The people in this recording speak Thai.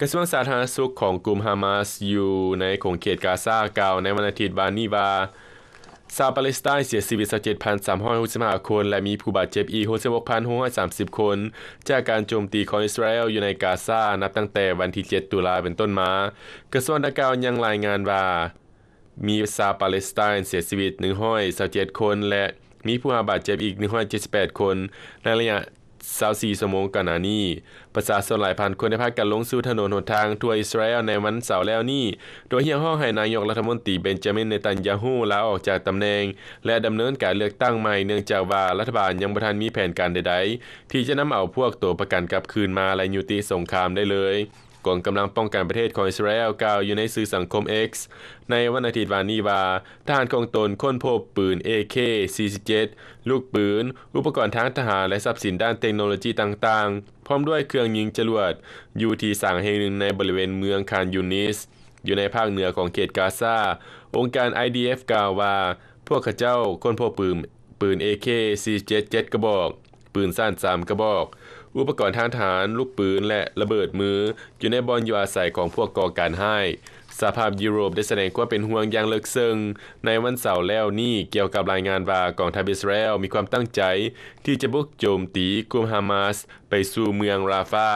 กระทรวงสาธารณสุขของกลุ่มฮามาสอยู่ในขงเขตกาซากล่าว ในวันอาทิตย์บานีวาชาวปาเลสไตน์เสียชีวิต7 3 6 5 คนและมีผู้บาดเจ็บอีก66,630 คน จากการโจมตีของอิสราเอลอยู่ในกาซานับตั้งแต่วันที่ 7ตุลาเป็นต้นมากระทรวงดังกล่าวยังรายงานว่ามีชาวปาเลสไตน์เสียชีวิต127คน และมีผู้บาดเจ็บอีก178คนในระยะสาวสี่สมงกันนานี้ประชาชนหลายพันคนได้พากันลงสู่ถนนหนทางทั่วอิสราเอลในวันเสาร์แล้วนี้ โดยเฮียห้องให้นายกรัฐมนตรีเบนจามินเนตันยาฮูลาออกจากตำแหน่งและดำเนินการเลือกตั้งใหม่เนื่องจากว่ารัฐบาลยังบ่ทันมีแผนการใดๆ ที่จะนำเอาพวกตัวประกันกลับคืนมาและยุติสงครามได้เลยกองกำลังป้องกันประเทศของอิสราเอลกล่าวอยู่ในสื่อสังคม X ในวันอาทิตย์วานนี้ว่าทหารของตนค้นพบปืน AK-47 ลูกปืน อุปกรณ์ทางทหารและทรัพย์สินด้านเทคโนโลยีต่าง ๆ พร้อมด้วยเครื่องยิงจรวดอยู่ที่สังแห่งหนึ่งในบริเวณเมืองคานยูนิสอยู่ในภาคเหนือของเขตกาซาองค์การ IDF กล่าวว่า พวกเขาเจ้าค้นพบปืนปืน AK-47 7กระบอก ปืนสั้น3กระบอกอุปกรณ์ทางทหารลูกปืนและระเบิดมืออยู่ในบอนอยู่อาศัยของพวกก่อการให้สภาพยุโรปได้แสดงความเป็นห่วงอย่างเลิกซึ่งในวันเสาร์แล้วนี่เกี่ยวกับรายงานว่ากองทัพอิสราเอลมีความตั้งใจที่จะบุกโจมตีกลุ่มฮามาสไปสู่เมืองราฟา